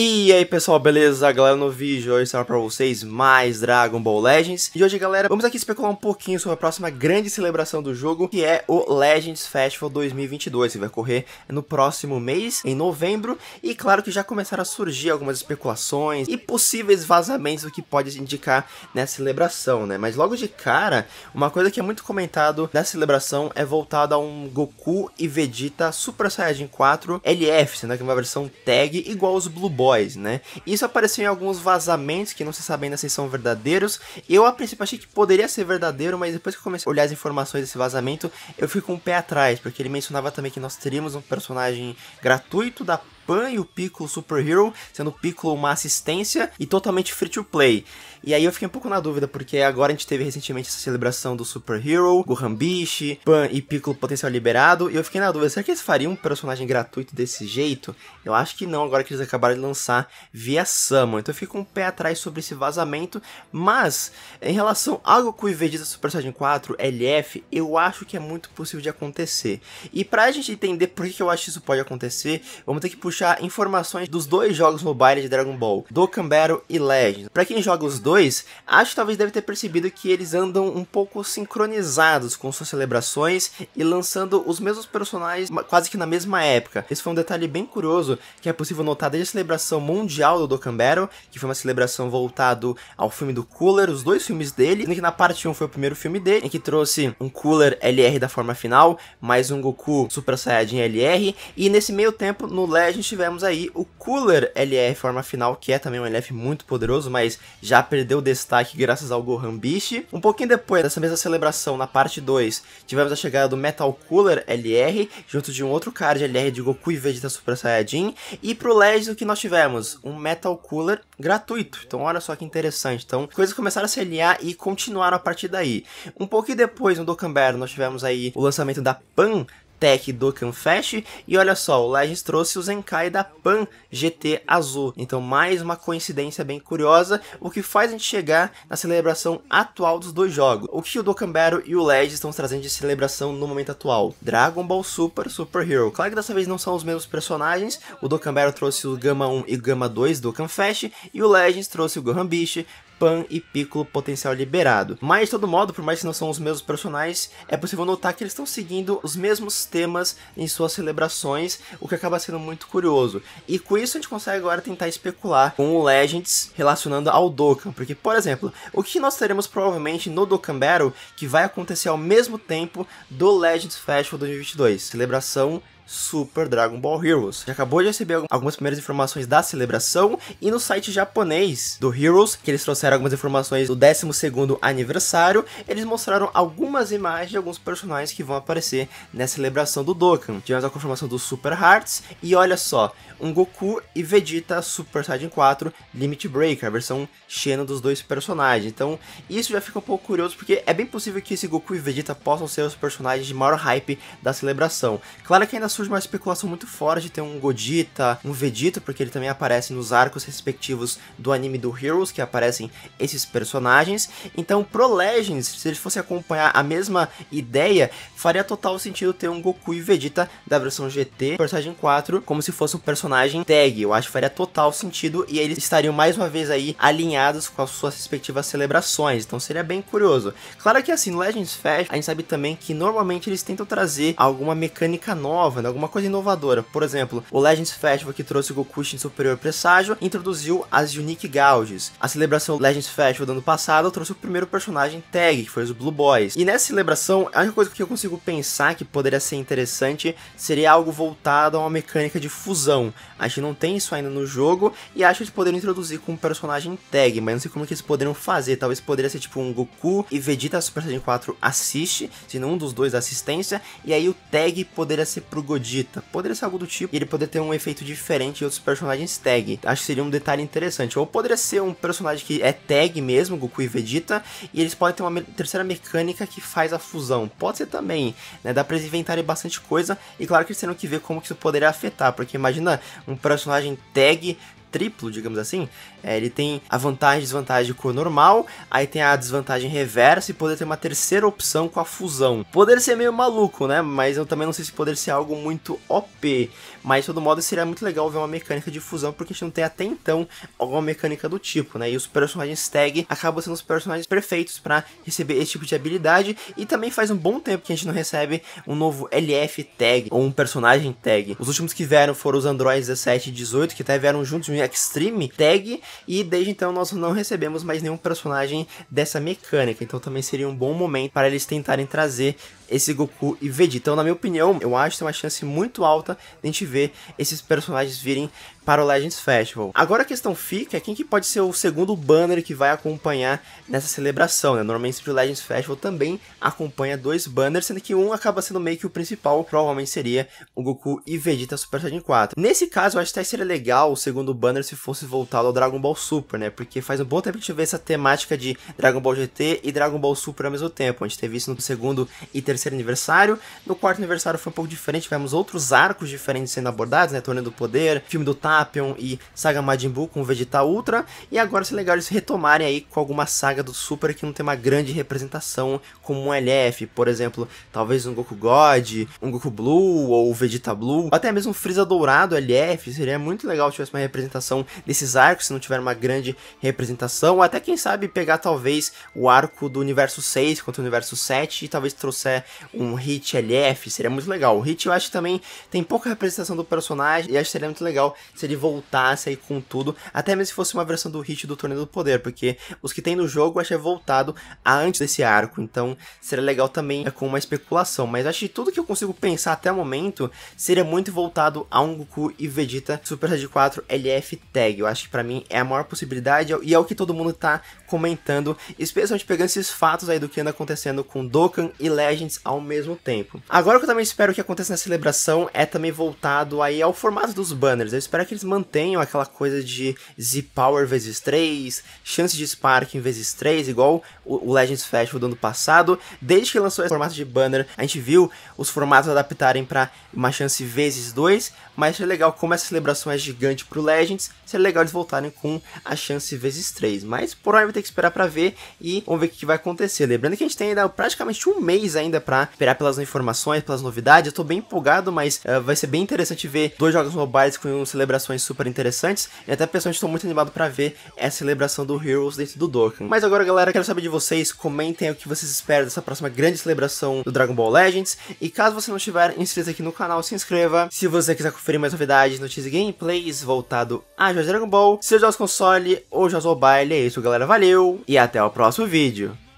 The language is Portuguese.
E E aí pessoal, beleza? Galera no vídeo, hoje será pra vocês mais Dragon Ball Legends E hoje galera, vamos aqui especular um pouquinho sobre a próxima grande celebração do jogo Que é o Legends Festival 2022, que vai ocorrer no próximo mês, em novembro E claro que já começaram a surgir algumas especulações e possíveis vazamentos do que pode indicar nessa celebração, né? Mas logo de cara, uma coisa que é muito comentado da celebração é voltada a um Goku e Vegeta Super Saiyajin 4 LF, sendo que é uma versão tag igual aos Blue Boys né? Isso apareceu em alguns vazamentos que não se sabe ainda se são verdadeiros. Eu a princípio achei que poderia ser verdadeiro, mas depois que eu comecei a olhar as informações desse vazamento, eu com um pé atrás, porque ele mencionava também que nós teríamos um personagem gratuito da Pan e o Piccolo Super Hero, sendo o Piccolo uma assistência e totalmente free to play. E aí eu fiquei um pouco na dúvida, porque agora a gente teve recentemente essa celebração do Super Hero, Gohan Pan e Piccolo potencial liberado, e eu fiquei na dúvida, será que eles fariam um personagem gratuito desse jeito? Eu acho que não, agora que eles acabaram de lançar via Summon, então eu fico um pé atrás sobre esse vazamento, mas em relação a Goku e Vegeta Super Saiyajin 4 LF, eu acho que é muito possível de acontecer. E pra gente entender por que eu acho que isso pode acontecer, vamos ter que puxar puxar informações dos dois jogos mobile de Dragon Ball, Dokkan Battle e Legend. Para quem joga os dois, acho que talvez deve ter percebido que eles andam um pouco sincronizados com suas celebrações e lançando os mesmos personagens quase que na mesma época. Esse foi um detalhe bem curioso que é possível notar desde a celebração mundial do Dokkan Battle, que foi uma celebração voltado ao filme do Cooler, os dois filmes dele, sendo que na parte 1 foi o primeiro filme dele, em que trouxe um Cooler LR da forma final, mais um Goku Super Saiyajin LR, e nesse meio tempo no Legend tivemos aí o Cooler LR forma final, que é também um LF muito poderoso, mas já perdeu destaque graças ao Gohan Beast. Um pouquinho depois dessa mesma celebração, na parte 2, tivemos a chegada do Metal Cooler LR, junto de um outro card LR de Goku e Vegeta Super Saiyajin. E pro Legends o que nós tivemos? Um Metal Cooler gratuito. Então olha só que interessante. Então coisas começaram a se alinhar e continuaram a partir daí. Um pouquinho depois, no Dokkan Battle, nós tivemos aí o lançamento da Pan, Tech do Canfest. E olha só, o Legends trouxe o Zenkai da Pan GT Azul. Então, mais uma coincidência bem curiosa, o que faz a gente chegar na celebração atual dos dois jogos. O que o Dokambero e o Legends estão trazendo de celebração no momento atual? Dragon Ball Super Super Hero. Claro que dessa vez não são os mesmos personagens. O Dokambero trouxe o Gama 1 e o Gama 2 do Canfest. E o Legends trouxe o Gohan Bish, Pan e Piccolo potencial liberado. Mas, de todo modo, por mais que não são os mesmos personagens, é possível notar que eles estão seguindo os mesmos temas em suas celebrações, o que acaba sendo muito curioso. E com isso a gente consegue agora tentar especular com o Legends relacionando ao Dokkan, porque, por exemplo, o que nós teremos provavelmente no Dokkan Battle que vai acontecer ao mesmo tempo do Legends Festival 2022, celebração Super Dragon Ball Heroes. Já acabou de receber algumas primeiras informações da celebração e no site japonês do Heroes, que eles trouxeram algumas informações do 12º aniversário, eles mostraram algumas imagens de alguns personagens que vão aparecer na celebração do Dokkan. Tivemos a confirmação do Super Hearts e olha só, um Goku e Vegeta Super Saiyan 4 Limit Breaker, a versão Xeno dos dois personagens. Então, isso já fica um pouco curioso porque é bem possível que esse Goku e Vegeta possam ser os personagens de maior hype da celebração. Claro que ainda surge uma especulação muito fora de ter um Godita, um Vegeta, porque ele também aparece nos arcos respectivos do anime do Heroes, que aparecem esses personagens. Então, pro Legends, se eles fossem acompanhar a mesma ideia, faria total sentido ter um Goku e Vegeta da versão GT, personagem 4, como se fosse um personagem tag. Eu acho que faria total sentido e eles estariam mais uma vez aí alinhados com as suas respectivas celebrações. Então, seria bem curioso. Claro que assim, no Legends Fest, a gente sabe também que normalmente eles tentam trazer alguma mecânica nova, né? alguma coisa inovadora. Por exemplo, o Legends Festival que trouxe o Goku Shin Superior Presságio introduziu as Unique Gauges. A celebração Legends Festival do ano passado trouxe o primeiro personagem tag, que foi os Blue Boys. E nessa celebração, a única coisa que eu consigo pensar que poderia ser interessante seria algo voltado a uma mecânica de fusão. A gente não tem isso ainda no jogo e acho que eles poderiam introduzir com um personagem tag, mas não sei como que eles poderiam fazer. Talvez poderia ser tipo um Goku e Vegeta Super Saiyan 4 assiste, se não um dos dois da assistência, e aí o tag poderia ser pro Godita. Poderia ser algo do tipo. E ele poder ter um efeito diferente em outros personagens tag. Acho que seria um detalhe interessante. Ou poderia ser um personagem que é tag mesmo, Goku e Vegeta. E eles podem ter uma me terceira mecânica que faz a fusão. Pode ser também, né? Dá pra eles inventarem bastante coisa. E claro que eles terão que ver como que isso poderia afetar. Porque imagina um personagem tag triplo, digamos assim, é, ele tem a vantagem e desvantagem com o normal, aí tem a desvantagem reversa e poder ter uma terceira opção com a fusão. Poder ser meio maluco, né? Mas eu também não sei se poder ser algo muito OP. Mas de todo modo seria muito legal ver uma mecânica de fusão, porque a gente não tem até então alguma mecânica do tipo, né? E os personagens tag acabam sendo os personagens perfeitos para receber esse tipo de habilidade. E também faz um bom tempo que a gente não recebe um novo LF tag ou um personagem tag. Os últimos que vieram foram os Androids 17 e 18, que até vieram juntos em Extreme, Tag, e desde então nós não recebemos mais nenhum personagem dessa mecânica, então também seria um bom momento para eles tentarem trazer esse Goku e Vegeta. Então, na minha opinião, eu acho que tem uma chance muito alta de a gente ver esses personagens virem para o Legends Festival. Agora a questão fica é quem que pode ser o segundo banner que vai acompanhar nessa celebração, né? Normalmente o Legends Festival também acompanha dois banners, sendo que um acaba sendo meio que o principal, provavelmente seria o Goku e Vegeta Super Saiyan 4. Nesse caso, eu acho que até seria legal o segundo banner se fosse voltado ao Dragon Ball Super, né? Porque faz um bom tempo que a gente vê essa temática de Dragon Ball GT e Dragon Ball Super ao mesmo tempo. A gente teve isso no segundo e terceiro terceiro aniversário. No quarto aniversário foi um pouco diferente, tivemos outros arcos diferentes sendo abordados, né? Torneio do Poder, filme do Tapion e saga Majin Buu com Vegeta Ultra. E agora seria legal eles retomarem aí com alguma saga do Super que não tem uma grande representação como um LF, por exemplo, talvez um Goku God, um Goku Blue ou Vegeta Blue, até mesmo um Freeza Dourado LF, seria muito legal se tivesse uma representação desses arcos, se não tiver uma grande representação, até quem sabe pegar talvez o arco do universo 6 contra o universo 7 e talvez trouxer um Hit LF, seria muito legal. O Hit eu acho que também tem pouca representação do personagem e acho que seria muito legal se ele voltasse aí com tudo, até mesmo se fosse uma versão do Hit do Torneio do Poder, porque os que tem no jogo eu acho que é voltado a antes desse arco, então seria legal também é com uma especulação, mas acho que tudo que eu consigo pensar até o momento seria muito voltado a um Goku e Vegeta Super Saiyajin 4 LF Tag. Eu acho que para mim é a maior possibilidade e é o que todo mundo tá comentando, especialmente pegando esses fatos aí do que anda acontecendo com Dokkan e Legends ao mesmo tempo. Agora o que eu também espero que aconteça na celebração é também voltado aí ao formato dos banners. Eu espero que eles mantenham aquela coisa de Z-Power vezes 3, chance de Sparking vezes 3, igual o Legends Festival do ano passado. Desde que lançou esse formato de banner, a gente viu os formatos adaptarem para uma chance vezes 2, mas é legal como essa celebração é gigante pro Legends, seria legal eles voltarem com a chance vezes 3. Mas por hora vai ter que esperar para ver e vamos ver o que vai acontecer. Lembrando que a gente tem ainda praticamente um mês ainda para esperar pelas informações, pelas novidades. Eu tô bem empolgado, mas uh, vai ser bem interessante ver dois jogos mobiles com celebrações super interessantes. E até pessoalmente estou muito animado para ver essa celebração do Heroes dentro do Dokkan. Mas agora, galera, quero saber de vocês, comentem o que vocês esperam dessa próxima grande celebração do Dragon Ball Legends. E caso você não estiver inscrito aqui no canal, se inscreva. Se você quiser conferir mais novidades, notícias e gameplays voltado a jogos Dragon Ball, seja jogos console ou jogos mobile, é isso, galera. Valeu e até o próximo vídeo.